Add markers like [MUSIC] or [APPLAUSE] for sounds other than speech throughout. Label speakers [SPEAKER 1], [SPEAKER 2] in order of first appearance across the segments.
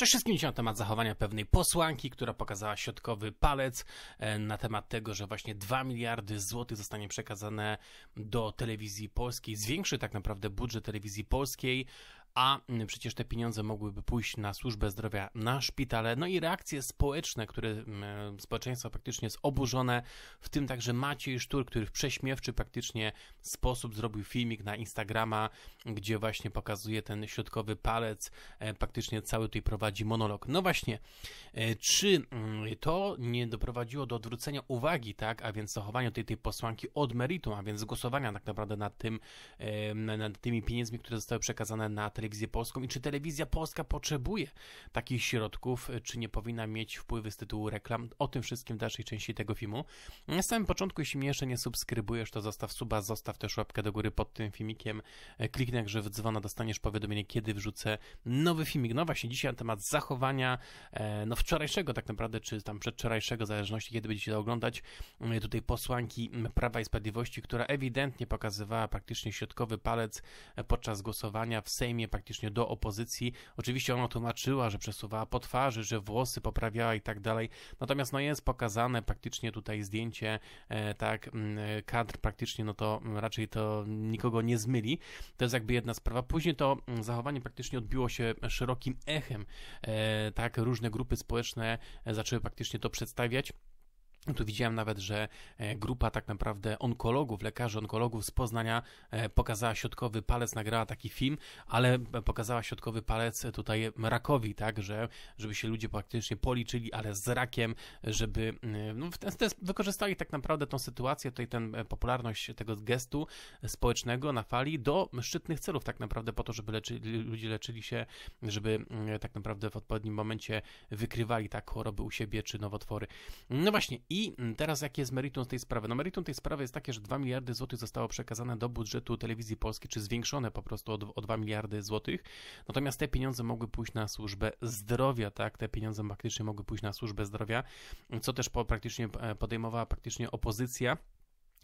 [SPEAKER 1] Przede wszystkim dzisiaj na temat zachowania pewnej posłanki, która pokazała środkowy palec e, na temat tego, że właśnie 2 miliardy złotych zostanie przekazane do telewizji polskiej, zwiększy tak naprawdę budżet telewizji polskiej, a mm, przecież te pieniądze mogłyby pójść na służbę zdrowia, na szpitale, no i reakcje społeczne, które mm, e, społeczeństwo praktycznie jest oburzone, w tym także Maciej Sztur, który w prześmiewczy praktycznie sposób zrobił filmik na Instagrama, gdzie właśnie pokazuje ten środkowy palec, e, praktycznie cały tutaj prowadzi monolog. No właśnie, e, czy mm, to nie doprowadziło do odwrócenia uwagi, tak, a więc zachowania tej, tej posłanki od meritum, a więc głosowania tak naprawdę nad tym, nad tymi pieniędzmi, które zostały przekazane na telewizję telewizję polską i czy telewizja polska potrzebuje takich środków, e, czy nie powinna mieć wpływy z tytułu reklam. O tym wszystkim w dalszej części tego filmu. Na samym początku, jeśli mnie jeszcze nie subskrybujesz, to zostaw suba, zostaw też łapkę do góry pod tym filmikiem, e, kliknij że w dzwona, dostaniesz powiadomienie, kiedy wrzucę nowy filmik. No właśnie, dzisiaj na temat zachowania, e, no wczorajszego tak naprawdę, czy tam przedwczorajszego, w zależności kiedy będziecie to oglądać, tutaj posłanki Prawa i Sprawiedliwości, która ewidentnie pokazywała praktycznie środkowy palec podczas głosowania w Sejmie praktycznie do opozycji. Oczywiście ona tłumaczyła, że przesuwała po twarzy, że włosy poprawiała i tak dalej. Natomiast no jest pokazane praktycznie tutaj zdjęcie, e, tak, e, kadr praktycznie, no to raczej to nikogo nie zmyli. To jest jakby jedna sprawa. Później to zachowanie praktycznie odbiło się szerokim echem. E, tak, różne grupy społeczne zaczęły praktycznie to przedstawiać. No tu widziałem nawet, że e, grupa tak naprawdę onkologów, lekarzy onkologów z Poznania e, pokazała środkowy palec, nagrała taki film, ale pokazała środkowy palec tutaj rakowi, tak, że żeby się ludzie praktycznie policzyli, ale z rakiem, żeby mm, no, ten, ten, wykorzystali tak naprawdę tą sytuację, tutaj tę e, popularność tego gestu społecznego na fali do szczytnych celów tak naprawdę po to, żeby leczy, ludzie leczyli się, żeby mm, tak naprawdę w odpowiednim momencie wykrywali tak choroby u siebie czy nowotwory. No właśnie, i mm, teraz jakie jest meritum tej sprawy? No meritum tej sprawy jest takie, że 2 miliardy złotych zostało przekazane do budżetu telewizji polskiej, czy zwiększone po prostu o, o 2 miliardy złotych. Natomiast te pieniądze mogły pójść na służbę zdrowia, tak? Te pieniądze faktycznie mogły pójść na służbę zdrowia, co też po, praktycznie e, podejmowała praktycznie opozycja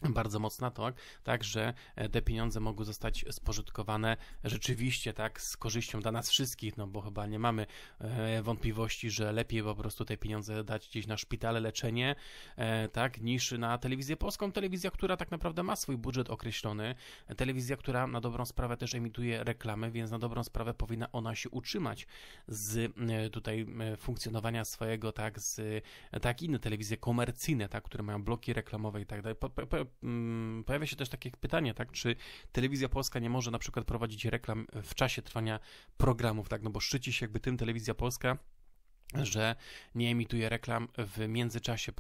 [SPEAKER 1] bardzo mocna, tak, tak, że e, te pieniądze mogą zostać spożytkowane rzeczywiście, tak, z korzyścią dla nas wszystkich, no bo chyba nie mamy e, wątpliwości, że lepiej po prostu te pieniądze dać gdzieś na szpitale, leczenie, e, tak, niż na telewizję polską, telewizja, która tak naprawdę ma swój budżet określony, telewizja, która na dobrą sprawę też emituje reklamy, więc na dobrą sprawę powinna ona się utrzymać z tutaj funkcjonowania swojego, tak, z, tak, inne telewizje komercyjne, tak, które mają bloki reklamowe i tak dalej, Mm, pojawia się też takie pytanie, tak, czy telewizja polska nie może na przykład prowadzić reklam w czasie trwania programów, tak, no bo szczyci się jakby tym telewizja polska, że nie emituje reklam w międzyczasie,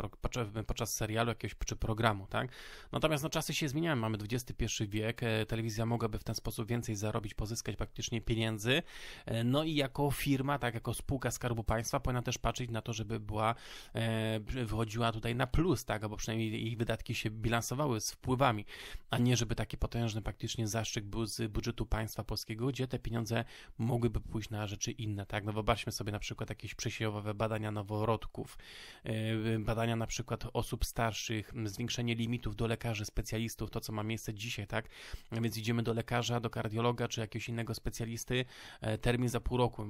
[SPEAKER 1] podczas serialu jakiegoś czy programu, tak? Natomiast no, czasy się zmieniają, mamy XXI wiek, e, telewizja mogłaby w ten sposób więcej zarobić, pozyskać praktycznie pieniędzy, e, no i jako firma, tak, jako spółka Skarbu Państwa powinna też patrzeć na to, żeby była, e, wychodziła tutaj na plus, tak, albo przynajmniej ich wydatki się bilansowały z wpływami, a nie żeby taki potężny praktycznie zastrzyk był z budżetu państwa polskiego, gdzie te pieniądze mogłyby pójść na rzeczy inne, tak? No wyobraźmy sobie na przykład jakieś przesiedlenie się owe badania noworodków, e, badania na przykład osób starszych, zwiększenie limitów do lekarzy specjalistów, to co ma miejsce dzisiaj, tak? Więc idziemy do lekarza, do kardiologa czy jakiegoś innego specjalisty, e, termin za pół roku,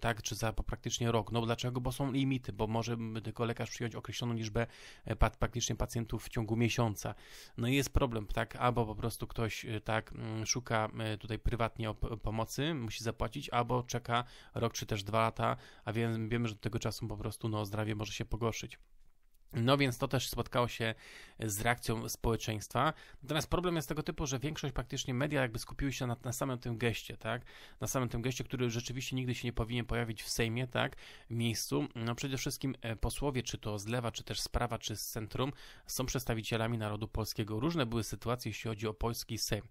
[SPEAKER 1] tak? Czy za praktycznie rok. No dlaczego? Bo są limity, bo może tylko lekarz przyjąć określoną liczbę e, praktycznie pacjentów w ciągu miesiąca. No i jest problem, tak? Albo po prostu ktoś, tak, mm, szuka tutaj prywatnie pomocy, musi zapłacić, albo czeka rok czy też dwa lata, a więc wiemy, że do tego czasu po prostu no, zdrowie może się pogorszyć. No więc to też spotkało się z reakcją społeczeństwa. Natomiast problem jest tego typu, że większość praktycznie media jakby skupiły się na, na samym tym geście, tak? Na samym tym geście, który rzeczywiście nigdy się nie powinien pojawić w Sejmie, tak? Miejscu. No przede wszystkim e, posłowie, czy to z lewa, czy też z prawa, czy z centrum, są przedstawicielami narodu polskiego. Różne były sytuacje, jeśli chodzi o polski Sejm.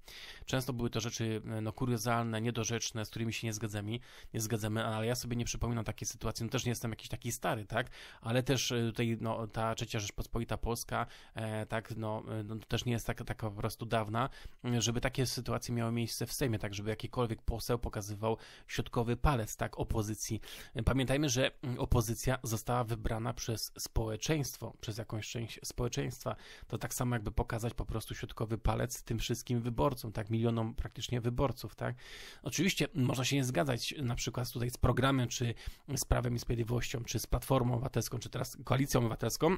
[SPEAKER 1] Często były to rzeczy, e, no, kuriozalne, niedorzeczne, z którymi się nie zgadzamy, nie zgadzamy, ale ja sobie nie przypominam takiej sytuacji. No też nie jestem jakiś taki stary, tak? Ale też e, tutaj, no, ta trzecia Rzeczpospolita Polska, e, tak, no, e, no to też nie jest tak, taka tak po prostu dawna, żeby takie sytuacje miały miejsce w Sejmie, tak, żeby jakikolwiek poseł pokazywał środkowy palec, tak, opozycji. Pamiętajmy, że opozycja została wybrana przez społeczeństwo, przez jakąś część społeczeństwa. To tak samo jakby pokazać po prostu środkowy palec tym wszystkim wyborcom, tak, milionom praktycznie wyborców, tak. Oczywiście można się nie zgadzać na przykład tutaj z programem, czy z Prawem i Sprawiedliwością, czy z Platformą Obywatelską, czy teraz Koalicją Obywatelską,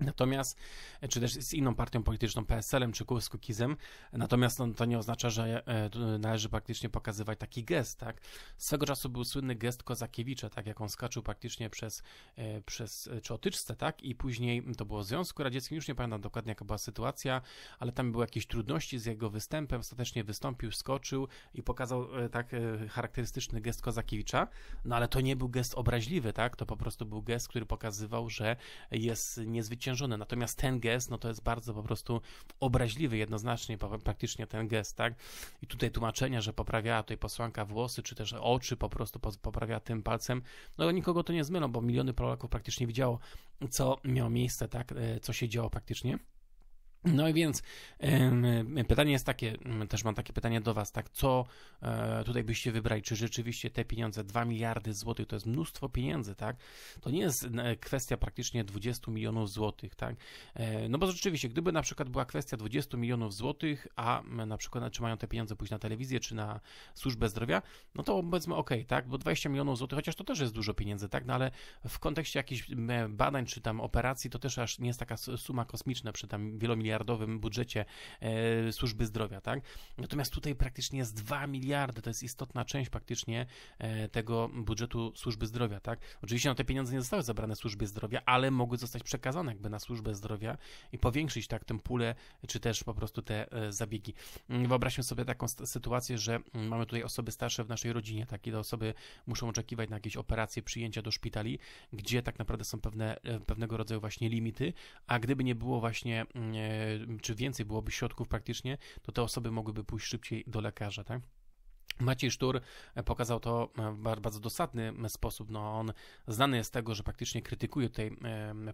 [SPEAKER 1] Natomiast, czy też z inną partią polityczną, PSL-em czy z Kukizem, natomiast no, to nie oznacza, że e, należy praktycznie pokazywać taki gest, tak? Swego czasu był słynny gest Kozakiewicza, tak? Jak on skaczył praktycznie przez, e, przez e, czy otyczce, tak? I później to było w Związku Radzieckim, już nie pamiętam dokładnie jaka była sytuacja, ale tam były jakieś trudności z jego występem, ostatecznie wystąpił, skoczył i pokazał tak charakterystyczny gest Kozakiewicza, no ale to nie był gest obraźliwy, tak? To po prostu był gest, który pokazywał, że jest niezwyciężony Natomiast ten gest, no to jest bardzo po prostu obraźliwy jednoznacznie praktycznie ten gest, tak? I tutaj tłumaczenia, że poprawiała tutaj posłanka włosy, czy też oczy po prostu poprawiała tym palcem, no nikogo to nie zmylą, bo miliony Polaków praktycznie widziało, co miało miejsce, tak? E, co się działo praktycznie. No i więc pytanie jest takie, mm, też mam takie pytanie do Was, tak, co e, tutaj byście wybrali, czy rzeczywiście te pieniądze, 2 miliardy złotych, to jest mnóstwo pieniędzy, tak, to nie jest kwestia praktycznie 20 milionów złotych, tak, e, no bo rzeczywiście, gdyby na przykład była kwestia 20 milionów złotych, a na przykład czy mają te pieniądze pójść na telewizję, czy na służbę zdrowia, no to powiedzmy ok, tak, bo 20 milionów złotych, chociaż to też jest dużo pieniędzy, tak, no ale w kontekście jakichś badań, czy tam operacji, to też aż nie jest taka suma kosmiczna przy tam wielomiliardowych miliardowym budżecie e, służby zdrowia, tak? Natomiast tutaj praktycznie jest 2 miliardy to jest istotna część praktycznie e, tego budżetu służby zdrowia, tak? Oczywiście no, te pieniądze nie zostały zabrane służbie zdrowia, ale mogły zostać przekazane jakby na służbę zdrowia i powiększyć tak tę pulę, czy też po prostu te e, zabiegi. Mm, wyobraźmy sobie taką sytuację, że mm, mamy tutaj osoby starsze w naszej rodzinie, tak? I te osoby muszą oczekiwać na jakieś operacje, przyjęcia do szpitali, gdzie tak naprawdę są pewne, e, pewnego rodzaju właśnie limity, a gdyby nie było właśnie mm, e, czy więcej byłoby środków praktycznie, to te osoby mogłyby pójść szybciej do lekarza, tak? Maciej Sztur e, pokazał to e, w bardzo dosadny sposób. No, on znany jest z tego, że praktycznie krytykuje tutaj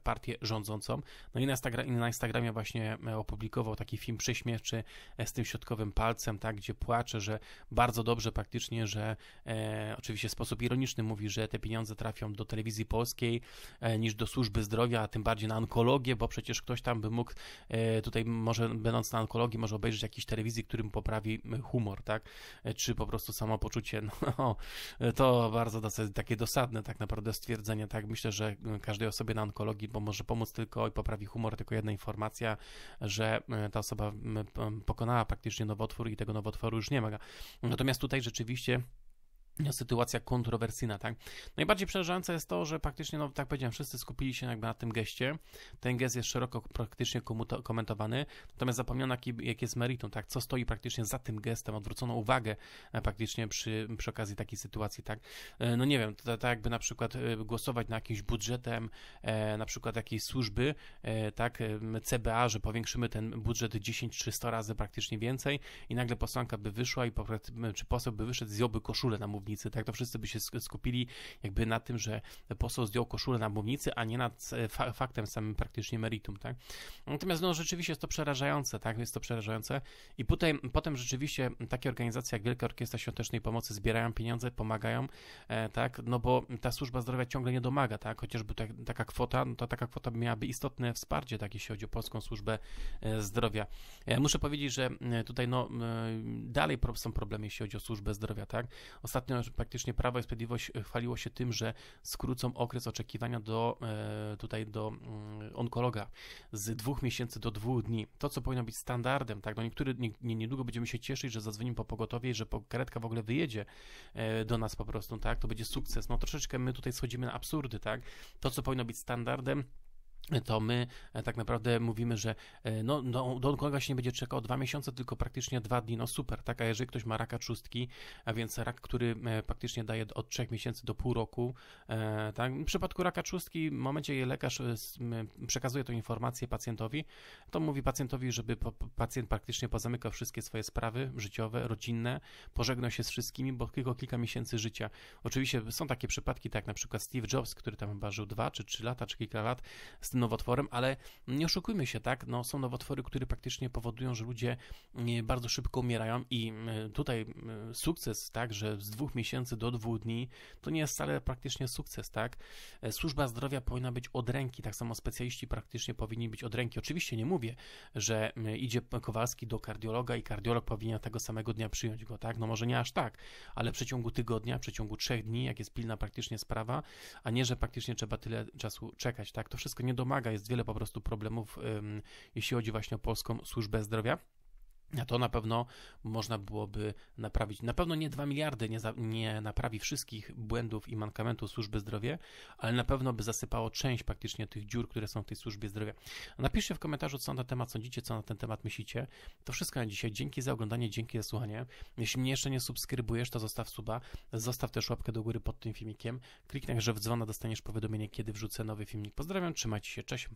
[SPEAKER 1] partię rządzącą. No i na, na Instagramie właśnie e, opublikował taki film prześmieszczy z tym środkowym palcem, tak, gdzie płacze, że bardzo dobrze praktycznie, że e, oczywiście w sposób ironiczny mówi, że te pieniądze trafią do telewizji polskiej e, niż do służby zdrowia, a tym bardziej na onkologię, bo przecież ktoś tam by mógł e, tutaj może będąc na onkologii może obejrzeć jakiś telewizji, którym poprawi humor, tak, czy po prostu prostu samopoczucie, no [LAUGHS] to bardzo dosyć, takie dosadne tak naprawdę stwierdzenie, tak myślę, że mm, każdej osobie na onkologii bo może pomóc tylko i poprawi humor tylko jedna informacja, że mm, ta osoba mm, pokonała praktycznie nowotwór i tego nowotworu już nie ma. Natomiast tutaj rzeczywiście sytuacja kontrowersyjna, tak? Najbardziej przerażające jest to, że praktycznie, no tak powiedziałem, wszyscy skupili się jakby na tym geście. Ten gest jest szeroko praktycznie komentowany, natomiast zapomniano, jaki, jak jest meritum, tak? Co stoi praktycznie za tym gestem, odwrócono uwagę e, praktycznie przy, przy okazji takiej sytuacji, tak? E, no nie wiem, tak jakby na przykład e, głosować na jakimś budżetem, na przykład jakiejś służby, tak? CBA, że powiększymy ten budżet 10 czy 100 razy praktycznie więcej i nagle posłanka by wyszła i czy poseł by wyszedł, zjąłby koszulę na mówi mównicy, tak? To wszyscy by się skupili jakby na tym, że poseł zdjął koszulę na mównicy, a nie nad e, fa faktem samym praktycznie meritum, tak? Natomiast no rzeczywiście jest to przerażające, tak? Jest to przerażające i tutaj, potem rzeczywiście takie organizacje jak Wielka Orkiestra Świątecznej Pomocy zbierają pieniądze, pomagają, e, tak? No bo ta służba zdrowia ciągle nie domaga, tak? Chociażby ta, taka kwota, no to taka kwota miałaby istotne wsparcie, tak? Jeśli chodzi o polską służbę e, zdrowia. Muszę powiedzieć, że tutaj no dalej są problemy, jeśli chodzi o służbę zdrowia, tak? Ostatnio Ostatnio praktycznie Prawo i Sprawiedliwość e, chwaliło się tym, że skrócą okres oczekiwania do, e, tutaj do mm, onkologa z dwóch miesięcy do dwóch dni. To, co powinno być standardem, tak? No niektóry, nie, niedługo będziemy się cieszyć, że zadzwonimy po pogotowie, że karetka w ogóle wyjedzie e, do nas po prostu, tak? To będzie sukces. No troszeczkę my tutaj schodzimy na absurdy, tak? To, co powinno być standardem, to my e, tak naprawdę mówimy, że e, no, no, do onkologa się nie będzie czekał dwa miesiące, tylko praktycznie dwa dni, no super, tak, a jeżeli ktoś ma raka trzustki, a więc rak, który e, praktycznie daje od trzech miesięcy do pół roku, tak, w przypadku raka trzustki, w momencie, kiedy lekarz przekazuje tą informację pacjentowi, to mówi pacjentowi, żeby pacjent praktycznie pozamykał wszystkie swoje sprawy życiowe, rodzinne, pożegnał się z wszystkimi, bo tylko kilka miesięcy życia. Oczywiście są takie przypadki, tak jak na przykład Steve Jobs, który tam chyba żył dwa czy trzy lata, czy kilka lat, z tym nowotworem, ale nie oszukujmy się, tak? No, są nowotwory, które praktycznie powodują, że ludzie e, bardzo szybko umierają i e, tutaj e, sukces, tak, że z dwóch miesięcy do dwóch dni, to nie jest wcale praktycznie sukces, tak? Służba zdrowia powinna być od ręki, tak samo specjaliści praktycznie powinni być od ręki. Oczywiście nie mówię, że idzie Kowalski do kardiologa i kardiolog powinien tego samego dnia przyjąć go, tak? No może nie aż tak, ale w przeciągu tygodnia, w przeciągu trzech dni, jak jest pilna praktycznie sprawa, a nie, że praktycznie trzeba tyle czasu czekać, tak? To wszystko nie domaga, jest wiele po prostu problemów, jeśli chodzi właśnie o polską służbę zdrowia. A to na pewno można byłoby naprawić. Na pewno nie 2 miliardy nie, za, nie naprawi wszystkich błędów i mankamentów służby zdrowia, ale na pewno by zasypało część praktycznie tych dziur, które są w tej służbie zdrowia. Napiszcie w komentarzu, co na ten temat sądzicie, co na ten temat myślicie. To wszystko na dzisiaj. Dzięki za oglądanie, dzięki za słuchanie. Jeśli mnie jeszcze nie subskrybujesz, to zostaw suba, zostaw też łapkę do góry pod tym filmikiem. Kliknij, że w dzwona dostaniesz powiadomienie, kiedy wrzucę nowy filmik. Pozdrawiam, trzymajcie się, cześć.